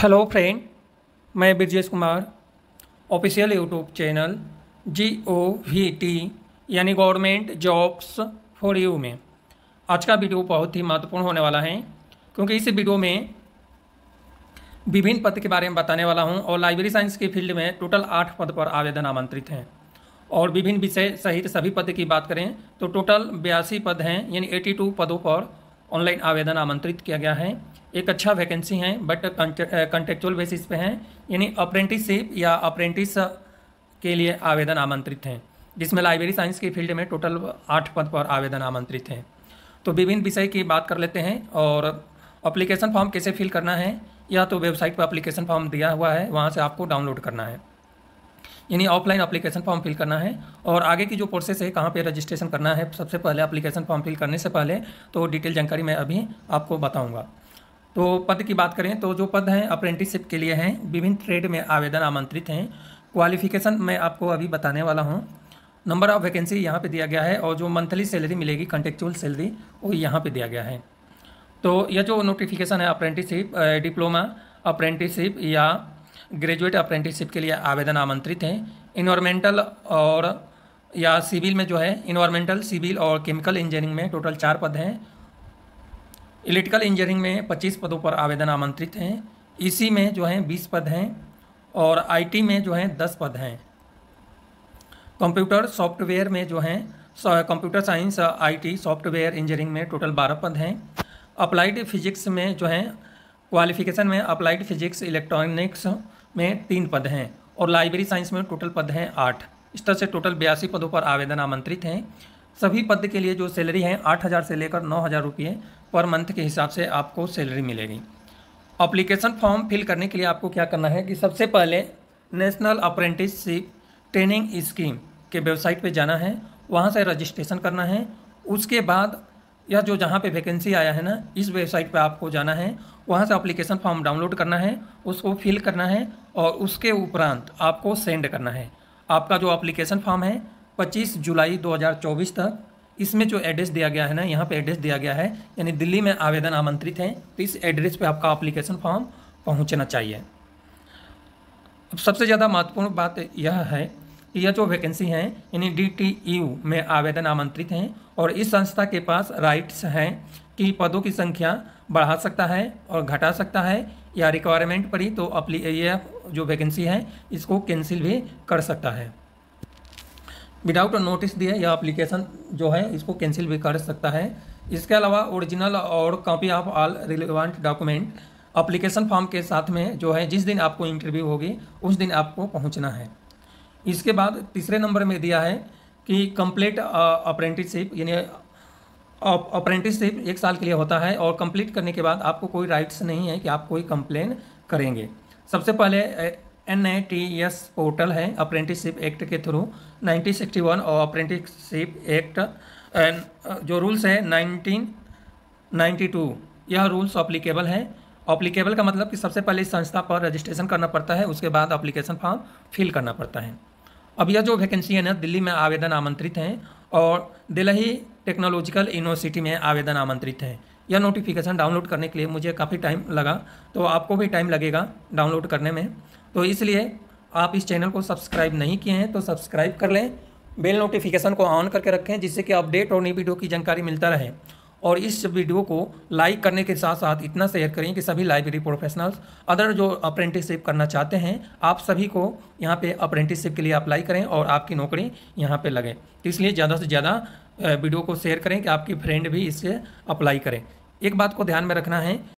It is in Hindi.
हेलो फ्रेंड मैं Brajesh Kumar official YouTube channel G O V T यानी गवर्नमेंट जॉब्स फॉर यू में आज का वीडियो बहुत ही महत्वपूर्ण होने वाला है क्योंकि इस वीडियो में विभिन्न पद के बारे में बताने वाला हूं और लाइब्रेरी साइंस के फील्ड में टोटल आठ पद पर आवेदन आमंत्रित हैं और विभिन्न विषय सहित सभी पद की बात करें तो टोटल बयासी पद हैं यानी एटी टू पदों पर ऑनलाइन आवेदन आमंत्रित किया गया है एक अच्छा वैकेंसी है बट कंटेक्चुअल बेसिस पे हैं यानी अप्रेंटिसशिप या अप्रेंटिस के लिए आवेदन आमंत्रित हैं जिसमें लाइब्रेरी साइंस की फील्ड में टोटल आठ पद पर आवेदन आमंत्रित हैं तो विभिन्न विषय की बात कर लेते हैं और अप्लीकेशन फॉर्म कैसे फिल करना है या तो वेबसाइट पर अप्लीकेशन फॉर्म दिया हुआ है वहाँ से आपको डाउनलोड करना है यानी ऑफलाइन अप्लीकेशन फॉर्म फिल करना है और आगे की जो प्रोसेस है कहाँ पे रजिस्ट्रेशन करना है सबसे पहले अप्लीकेशन फॉर्म फिल करने से पहले तो डिटेल जानकारी मैं अभी आपको बताऊँगा तो पद की बात करें तो जो पद हैं अप्रेंटिसशिप के लिए हैं विभिन्न ट्रेड में आवेदन आमंत्रित हैं क्वालिफिकेशन मैं आपको अभी बताने वाला हूँ नंबर ऑफ वैकेंसी यहाँ पे दिया गया है और जो मंथली सैलरी मिलेगी कंटेक्चुअल सैलरी वो यहाँ पे दिया गया है तो यह जो नोटिफिकेशन है अप्रेंटिसशिप डिप्लोमा अप्रेंटिसशिप या ग्रेजुएट अप्रेंटिसशिप के लिए आवेदन आमंत्रित हैं इन्वायरमेंटल और या सिविल में जो है इन्वायरमेंटल सिविल और केमिकल इंजीनियरिंग में टोटल चार पद हैं इलेक्ट्रिकल इंजीनियरिंग में पच्चीस पदों पर आवेदन आमंत्रित हैं इसी e में जो है बीस पद हैं और आई में जो है दस पद हैं कंप्यूटर सॉफ्टवेयर में जो हैं computer science IT software engineering में टोटल बारह पद हैं अप्लाइड फिजिक्स में जो हैं क्वालिफिकेशन में अप्लाइड फिजिक्स इलेक्ट्रॉनिक्स में तीन पद हैं और लाइब्रेरी साइंस में टोटल पद हैं आठ इस तरह से टोटल बयासी पदों पर आवेदन आमंत्रित हैं सभी पद के लिए जो सैलरी है आठ हज़ार से लेकर नौ हज़ार रुपये पर मंथ के हिसाब से आपको सैलरी मिलेगी अप्लीकेशन फॉर्म फिल करने के लिए आपको क्या करना है कि सबसे पहले नेशनल अप्रेंटिसशिप ट्रेनिंग स्कीम के वेबसाइट पर जाना है वहाँ से रजिस्ट्रेशन करना है उसके बाद या जो जहाँ पे वैकेंसी आया है ना इस वेबसाइट पे आपको जाना है वहाँ से अप्लीकेशन फॉर्म डाउनलोड करना है उसको फिल करना है और उसके उपरांत आपको सेंड करना है आपका जो अप्लीकेशन फॉर्म है 25 जुलाई 2024 तक इसमें जो एड्रेस दिया गया है ना यहाँ पे एड्रेस दिया गया है यानी दिल्ली में आवेदन आमंत्रित हैं तो इस एड्रेस पर आपका अप्लीकेशन फॉर्म पहुँचना चाहिए अब सबसे ज़्यादा महत्वपूर्ण बात यह है कि यह जो वैकेंसी हैं यानी डी e में आवेदन आमंत्रित हैं और इस संस्था के पास राइट्स हैं कि पदों की संख्या बढ़ा सकता है और घटा सकता है या रिक्वायरमेंट पड़ी तो अपली ये e जो वैकेंसी है इसको कैंसिल भी कर सकता है विदाउट नोटिस दिए या अप्लीकेशन जो है इसको कैंसिल भी कर सकता है इसके अलावा ओरिजिनल और copy of all relevant document application form के साथ में जो है जिस दिन आपको इंटरव्यू होगी उस दिन आपको पहुंचना है इसके बाद तीसरे नंबर में दिया है कि कंप्लीट अप्रेंटिसशिप यानी अप्रेंटिसशिप एक साल के लिए होता है और कंप्लीट करने के बाद आपको कोई राइट्स नहीं है कि आप कोई कंप्लेन करेंगे सबसे पहले N A T S portal है अप्रेंटिसशिप एक्ट के थ्रू 1961 और अप्रेंटिसशिप एक्ट जो रूल्स है 1992 यह रूल्स अप्लीकेबल है अप्लीकेबल का मतलब कि सबसे पहले इस संस्था पर रजिस्ट्रेशन करना पड़ता है उसके बाद अप्लीकेशन फॉर्म फिल करना पड़ता है अब यह जो वैकेंसी है ना दिल्ली में आवेदन आमंत्रित हैं और दिल्ली टेक्नोलॉजिकल यूनिवर्सिटी में आवेदन आमंत्रित हैं यह नोटिफिकेशन डाउनलोड करने के लिए मुझे काफ़ी टाइम लगा तो आपको भी टाइम लगेगा डाउनलोड करने में तो इसलिए आप इस चैनल को सब्सक्राइब नहीं किए हैं तो सब्सक्राइब कर लें बेल नोटिफिकेशन को ऑन करके रखें जिससे कि अपडेट और नई वीडियो की जानकारी मिलता रहे और इस वीडियो को लाइक करने के साथ साथ इतना शेयर करें कि सभी लाइब्रेरी प्रोफेशनल्स अदर जो अप्रेंटिसशिप करना चाहते हैं आप सभी को यहाँ पे अप्रेंटिसशिप के लिए अप्लाई करें और आपकी नौकरी यहाँ पे लगे तो इसलिए ज़्यादा से ज़्यादा वीडियो को शेयर करें कि आपकी फ्रेंड भी इससे अप्लाई करें एक बात को ध्यान में रखना है